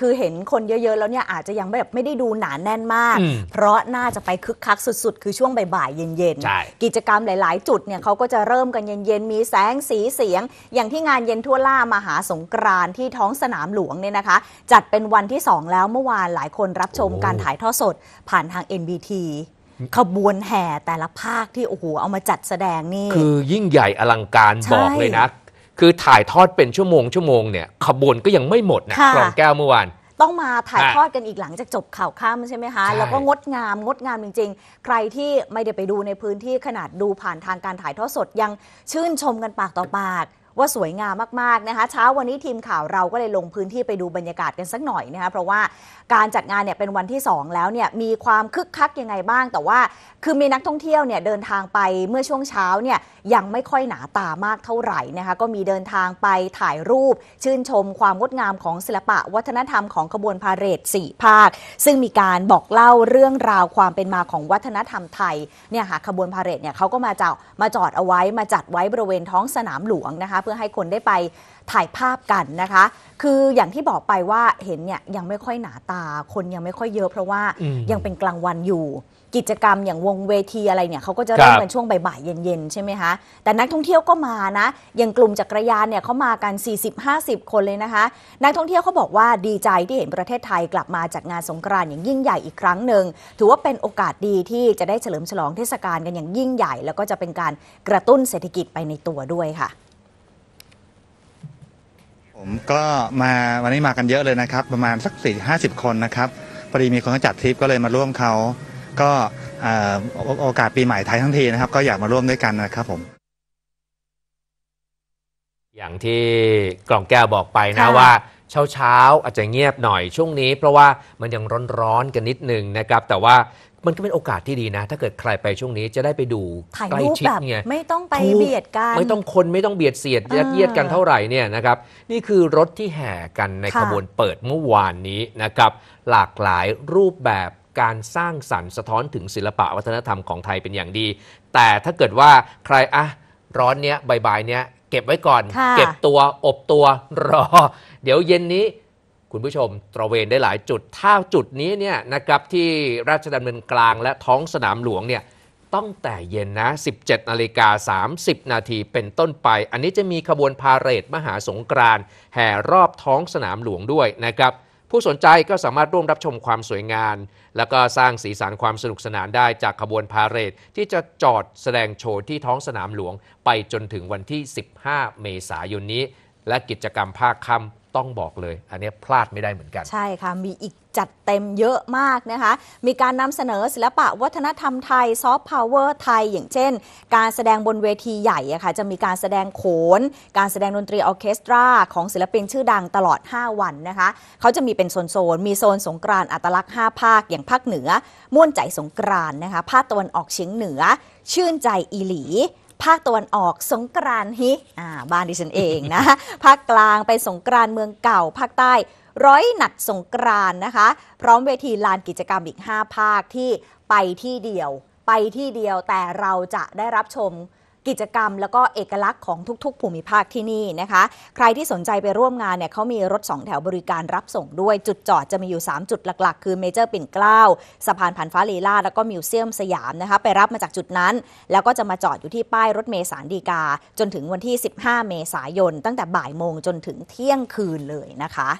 คือเห็นคนเยอะ ๆแล้วเนี่ยอาจจะยังแบบไม่ได้ดูหนานแน่นมาก เพราะน่าจะไปคึกคักสุด ๆ คือช่วงบ่าย ๆ เย็น ๆ กิจกรรมหลายๆ จุดเนี่ยเขาก็จะเริ่มกันเย็นๆ มีแสงสีเสียง อย่างที่งานเย็นทั่วล่ามหาสงกรานที่ท้องสนามหลวงเนี่ยนะคะ จัดเป็นวันที่ 2 แล้วเมื่อวานหลายคนรับชมการถ่ายทอดสด ผ่านทาง NBT ขบวนแห่แต่ละภาคที่โอ้โหเอามาจัดแสดงนี่คือยิ่งใหญ่อลังการบอกเลยนะคือถ่ายทอดเป็นชั่วโมงชั่วโมงเนี่ยขบวนก็ยังไม่หมดนะกรองแก้วเมื่อวาน ต้องมาถ่ายทอดกันอีกหลังจากจบข่าวค่ำใช่ไหมคะแล้วก็งดงามงดงามจริง ๆ ใครที่ไม่ได้ไปดูในพื้นที่ขนาดดูผ่านทางการถ่ายทอดสดยังชื่นชมกันปากต่อปากว่าสวยงามมากๆนะคะ เช้าวันนี้ทีมข่าวเราก็เลยลงพื้นที่ไปดูบรรยากาศกันสักหน่อยนะคะเพราะว่าการจัดงานเนี่ยเป็นวันที่ 2 แล้วเนี่ยมีความคึกคัก ยังไงบ้าง แต่ว่าคือมีนักท่องเที่ยวเนี่ยเดินทางไปเมื่อช่วงเช้าเนี่ยยังไม่ค่อยหนาตามากเท่าไหร่นะคะก็มีเดินทางไปถ่ายรูป ชื่นชมความงดงามของศิลปะวัฒนธรรม ของขบวนพาเหรดสี่ภาค ซึ่งมีการบอกเล่าเรื่องราวความเป็นมาของวัฒนธรรมไทยเนี่ยค่ะขบวนพาเหรดเนี่ยเขาก็มาจอดมาจอดเอาไว้มาจัดไว้บริเวณท้องสนามหลวงนะคะเพื่อให้คนได้ไปถ่ายภาพกันนะคะ คืออย่างที่บอกไปว่าเห็นเนี่ยยังไม่ค่อยหนาตา คนยังไม่ค่อยเยอะเพราะว่ายังเป็นกลางวันอยู่ กิจกรรมอย่างวงเวทีอะไรเนี่ยเขาก็จะเริ่มกันช่วงบ่ายเย็นๆใช่ไหมคะ แต่นักท่องเที่ยวก็มานะอย่างกลุ่มจักรยานเนี่ยเขามากัน 40-50 คนเลยนะคะ นักท่องเที่ยวเขาบอกว่าดีใจที่เห็นประเทศไทยกลับมาจากงานสงกรานต์อย่างยิ่งใหญ่อีกครั้งหนึ่งถือว่าเป็นโอกาสดีที่จะได้เฉลิมฉลองเทศกาลกันอย่างยิ่งใหญ่แล้วก็จะเป็นการกระตุ้นเศรษฐกิจไปในตัวด้วยค่ะผมก็มาวันนี้มากันเยอะเลยนะครับ ประมาณสักสี่ห้าสิบคนนะครับพอดีมีคนเขาจัดทริปก็เลยมาร่วมเขา ก็โอกาสปีใหม่ไทยทั้งทีนะครับ ก็อยากมาร่วมด้วยกันนะครับผม อย่างที่กล่องแก้วบอกไปนะว่าเช้าเช้าอาจจะเงียบหน่อยช่วงนี้ เพราะว่ามันยังร้อนๆกันนิดนึงนะครับ แต่ว่ามันก็เป็นโอกาสที่ดีนะ ถ้าเกิดใครไปช่วงนี้จะได้ไปดูใกล้ชิดเนี่ยไม่ต้องไปเบียดกัน ไม่ต้องคนไม่ต้องเบียดเสียดยัดเยียดกันเท่าไหร่เนี่ยนะครับ นี่คือรถที่แห่กันในขบวนเปิดเมื่อวานนี้นะครับ หลากหลายรูปแบบการสร้างสรรค์สะท้อนถึงศิลปะวัฒนธรรมของไทยเป็นอย่างดี แต่ถ้าเกิดว่าใครอะร้อนเนี้ยบ่ายเนี้ยเก็บไว้ก่อน เก็บตัวอบตัว รอ เดี๋ยวเย็นนี้ คุณผู้ชมตระเวนได้หลายจุด ถ้าจุดนี้เนี่ยนะครับที่ราชดำเนินกลางและท้องสนามหลวงเนี่ยต้องแต่เย็นนะ 17นาฬิกา 30 นาทีเป็นต้นไป อันนี้จะมีขบวนพาเหรดมหาสงกรานแห่รอบท้องสนามหลวงด้วยนะครับผู้สนใจก็สามารถร่วมรับชมความสวยงามและก็สร้างสีสันความสนุกสนานได้จากขบวนพาเหรดที่จะจอดแสดงโชว์ที่ท้องสนามหลวงไปจนถึงวันที่ 15 เมษายนนี้ และกิจกรรมภาคค่ำต้องบอกเลยอันนี้พลาดไม่ได้เหมือนกัน ใช่ค่ะ มีอีกจัดเต็มเยอะมากนะคะ มีการนำเสนอศิลปะวัฒนธรรมไทย ซอฟต์พาวเวอร์ไทย อย่างเช่น การแสดงบนเวทีใหญ่อะคะ่ะจะมีการแสดงโขน การแสดงดนตรีออเคสตรา ของศิลปินชื่อดังตลอด 5 วันนะคะ เขาจะมีเป็นโซนนมีโซนสงกรานอัตลักษณ์5 ภาคอย่างภาคเหนือม่วนใจสงกรานนะคะภาคตะวันออกเฉียงเหนือ ชื่นใจอีหลีภาคตะวันออกสงกรานฮิอ่าบ้านดิฉันเองนะภาคกลางไปสงกรานเมืองเก่า ภาคใต้ ร้อยหนัดสงกรานนะคะ พร้อมเวทีลานกิจกรรมอีก 5 ภาคที่ไปที่เดียว ไปที่เดียวแต่เราจะได้รับชมกิจกรรมแล้วก็เอกลักษณ์ของทุก ๆ ภูมิภาคที่นี่นะคะ ใครที่สนใจไปร่วมงานเนี่ย เขามีรถ 2 แถวบริการรับส่งด้วย จุดจอดจะมีอยู่ 3 จุดหลักๆ คือเมเจอร์ปิ่นเกล้าสะพานผ่านฟ้าลีลา แล้วก็มิวเซียมสยามนะคะ ไปรับมาจากจุดนั้น แล้วก็จะมาจอดอยู่ที่ป้ายรถเมสารดีกา จนถึงวันที่ 15 เมษายน ตั้งแต่บ่ายโมงจนถึงเที่ยงคืนเลยนะคะ